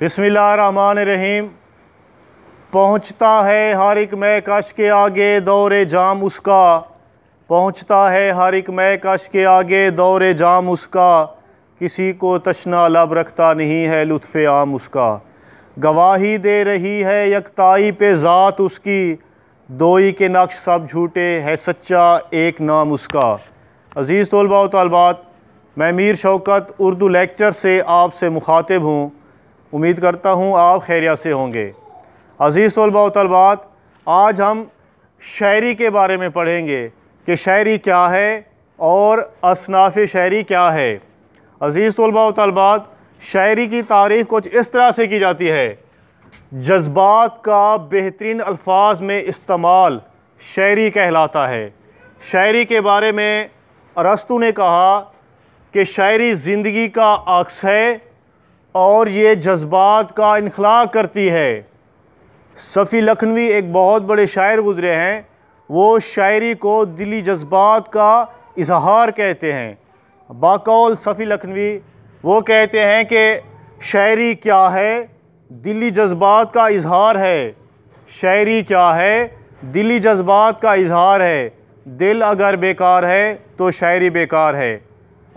बसमिल्ल रहीम पहुँचता है हर एक मै कश के आगे दौर जाम उसका पहुँचता है हर एक मै कश के आगे दौर जाम उसका किसी को तशना लब रखता नहीं है लुत्फ़ आम उसका गवाही दे रही है यकताई पे ज़ात उसकी दोई के नक्श सब झूठे है सच्चा एक नाम उसका अज़ीज़ तलबा तलबात मैं मीर शौकत उर्दू लेक्चर से आपसे मुखातिब हूँ उम्मीद करता हूँ आप खैरियत से होंगे अज़ीज़ तलबा तलबात आज हम शायरी के बारे में पढ़ेंगे कि शायरी क्या है और असनाफ़ शायरी क्या है अज़ीज़ तलबा तलबात शायरी की तारीफ़ कुछ इस तरह से की जाती है जज्बात का बेहतरीन अल्फाज में इस्तेमाल शायरी कहलाता है शायरी के बारे में अरस्तु ने कहा कि शायरी ज़िंदगी का अक्स है और ये जज्बात का इनखला करती है सफ़ी लखनवी एक बहुत बड़े शायर गुज़रे हैं वो शायरी को दिली जज्बात का इजहार कहते हैं बाकौल सफ़ी लखनवी वो कहते हैं कि शायरी क्या है दिली जज्बात का इजहार है शायरी क्या है दिली जज्बात का इजहार है दिल अगर बेकार है तो शायरी बेकार है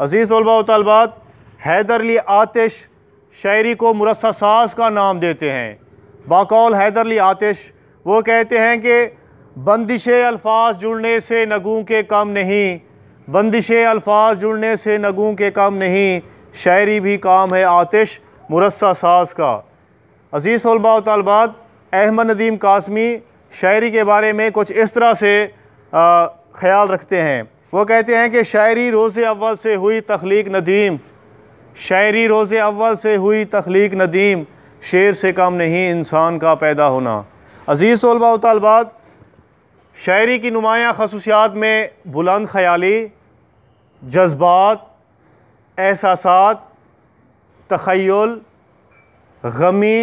अज़ीज़ तलबा तलबात हैदर अली आतिश शायरी को मुरसा साज का नाम देते हैं बाकौल हैदरली आतिश वो कहते हैं कि बंदिश अल्फाज जुड़ने से नगों के कम नहीं बंदिश अल्फाज जुड़ने से नगों के कम नहीं शायरी भी काम है आतिश मुरसा साज का अज़ीज़ तलबा तलबात अहमद नदीम कासमी शायरी के बारे में कुछ इस तरह से ख्याल रखते हैं वो कहते हैं कि शायरी रोज़ अव्वल से हुई तख्लीक नदीम शायरी रोज़ अव्वल से हुई तख्लीक नदीम शेर से कम नहीं इंसान का पैदा होना अज़ीज़ तलबा तलबात शायरी की नुमायाँ खसूसियात में बुलंद ख्याली जज्बात एहसास तखयल गमी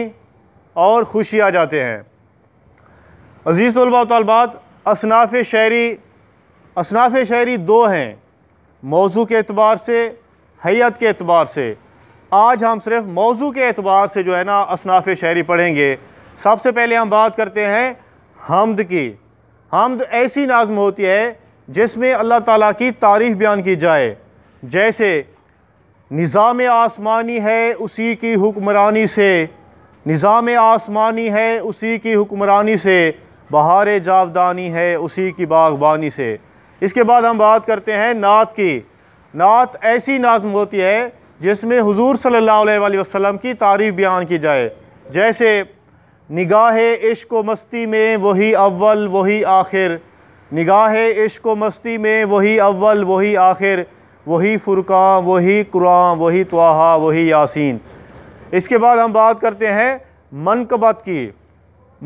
और खुशी आ जाते हैं अज़ीज़ तलबा तलबात असनाफ़ शायरी असनाफ़ शायरी दो हैं मौजू के अतबार से हैत के अतबार से आज हम सिर्फ मौजू के अतबार से जो है ना असनाफ़ शहरी पढ़ेंगे सबसे पहले हम बात करते हैं हमद की हमद ऐसी नाजम होती है जिसमें अल्लाह ताला की तारीफ़ बयान की जाए जैसे निज़ाम आसमानी है उसी की हुक्मरानी से निज़ाम आसमानी है उसी की हुक्मरानी से बहार जावदानी है उसी की बागबानी से इसके बाद हम बात करते हैं नात की नात ऐसी नाज़म होती है जिसमें हुजूर सल्लल्लाहु वसलम वसल्लम की तारीफ़ बयान की जाए जैसे निगाह इश्क मस्ती में वही अव्वल वही आखिर निगाह इश्क मस्ती में वही अव्वल वही आखिर वही फ़ुरक़ान वही कुरान वही तोहा वही यासीन इसके बाद हम बात करते हैं मनकबत की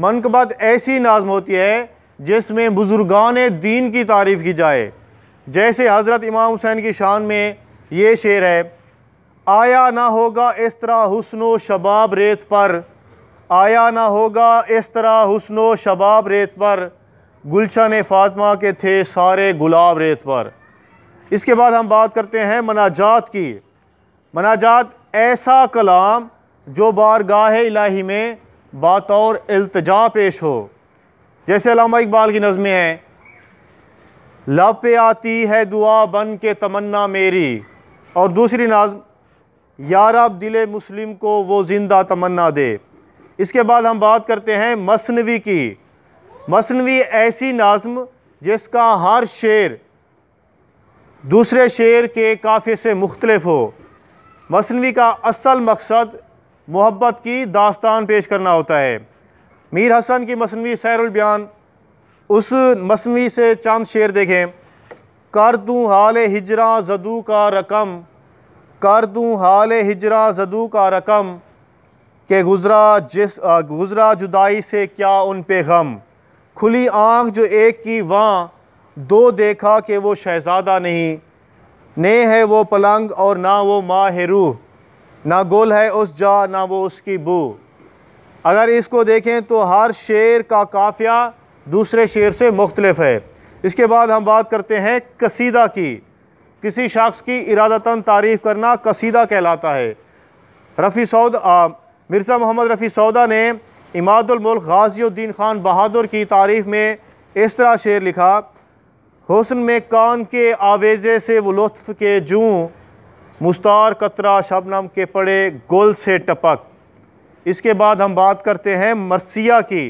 मनकबत ऐसी नाज़म होती है जिसमें बुज़ुर्गान दीन की तारीफ़ की जाए जैसे हज़रत इमाम हुसैन की शान में ये शेर है आया ना होगा इस तरह व शबाब रेत पर आया ना होगा इस तरह व शबाब रेत पर गुलशन फातमा के थे सारे गुलाब रेत पर इसके बाद हम बात करते हैं मनाजात की मनाजात ऐसा कलाम जो बारगाह इलाही में बतौर अल्तजा पेश हो जैसे इकबाल की नज़में हैं लब पे आती है दुआ बन के तमन्ना मेरी और दूसरी नाज यार आप दिल मुस्लिम को वो ज़िंदा तमन्ना दे इसके बाद हम बात करते हैं मसनवी की मसनवी ऐसी नाज्म जिसका हर शेर दूसरे शेर के काफ़े से मुख्तलफ हो मसनवी का असल मकसद मोहब्बत की दास्तान पेश करना होता है मीर हसन की मसनवी सैरबयान उस मसमी से चांद शेर देखें कर दूँ हाल हिजरा जदू का रकम कर दूँ हाल हिजरा जदू का रकम के गुज़रा जिस गुज़रा जुदाई से क्या उन पे गम खुली आँख जो एक की वाँ दो देखा कि वो शहजादा नहीं ने है वो पलंग और ना वो माँ है रूह ना गोल है उस जा ना वो उसकी बू अगर इसको देखें तो हर शेर का काफ़िया दूसरे शेर से मुख्तलफ है इसके बाद हम बात करते हैं कसीदा की किसी शख्स की इरादतन तारीफ़ करना कसीदा कहलाता है रफ़ी सौदा मिर्ज़ा मोहम्मद रफ़ी सौदा ने इमादुलमुल्क गाजीद्दीन ख़ान बहादुर की तारीफ़ में इस तरह शेर लिखा हुसन में कान के आवेज़े से वो लुत्फ़ के जूँ मुस्तार कतरा शबनम के पड़े गुल से टपक इसके बाद हम बात करते हैं मरसिया की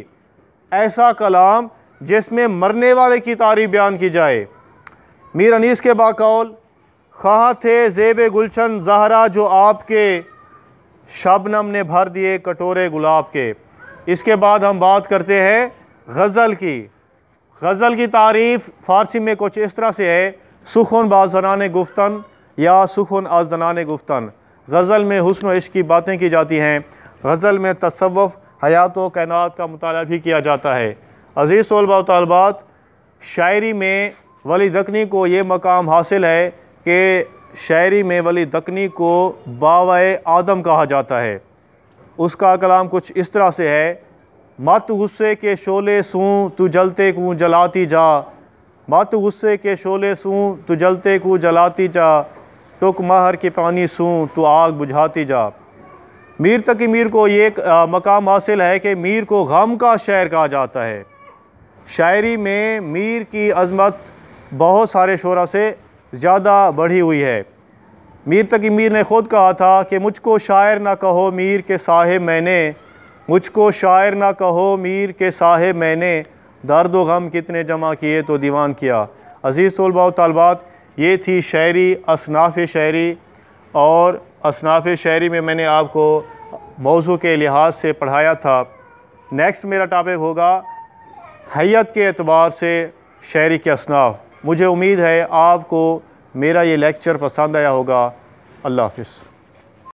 ऐसा कलाम जिसमें मरने वाले की तारीफ बयान की जाए मीर अनीस के बाकौल खा थे जेब गुलशन जहरा जो आपके शबनम ने भर दिए कटोरे गुलाब के इसके बाद हम बात करते हैं गज़ल की गज़ल की तारीफ़ फ़ारसी में कुछ इस तरह से है सुखन बाजनान गुफ्तन या सुखन आजनान गुफ्तन गज़ल में हसन इश्क की बातें की जाती हैं गज़ल में तसवफ़ हयात व कायनात का मताल भी किया जाता है अज़ीज़ तलबा तलबात शायरी में वली दकनी को ये मकाम हासिल है कि शायरी में वली दकनी को बाव आदम कहा जाता है उसका कलाम कुछ इस तरह से है मत गुस्से के शोले सूँ तू जलते को जलाती जा मत गुस्से के शोले सूँ तू जलते को जलाती जा टुक महर के पानी सूँ तू आग बुझाती जा मीर तकी मीर को ये मकाम हासिल है कि मीर को गम का शायर कहा जाता है शायरी में मीर की अजमत बहुत सारे शोरा से ज़्यादा बढ़ी हुई है मीर तकी मीर ने ख़ुद कहा था कि मुझको शायर ना कहो मीर के साहेब मैंने मुझको शायर ना कहो मीर के साहेब मैंने दर्द व गम कितने जमा किए तो दीवान किया अज़ीज़ तलबा तलबात ये थी शायरी असनाफ़ शायरी और असनाफ शायरी में मैंने आपको मौजू के लिहाज से पढ़ाया था नेक्स्ट मेरा टॉपिक होगा हैत के अतबार से शायरी के असनाफ मुझे उम्मीद है आपको मेरा ये लेक्चर पसंद आया होगा अल्लाह हाफिज़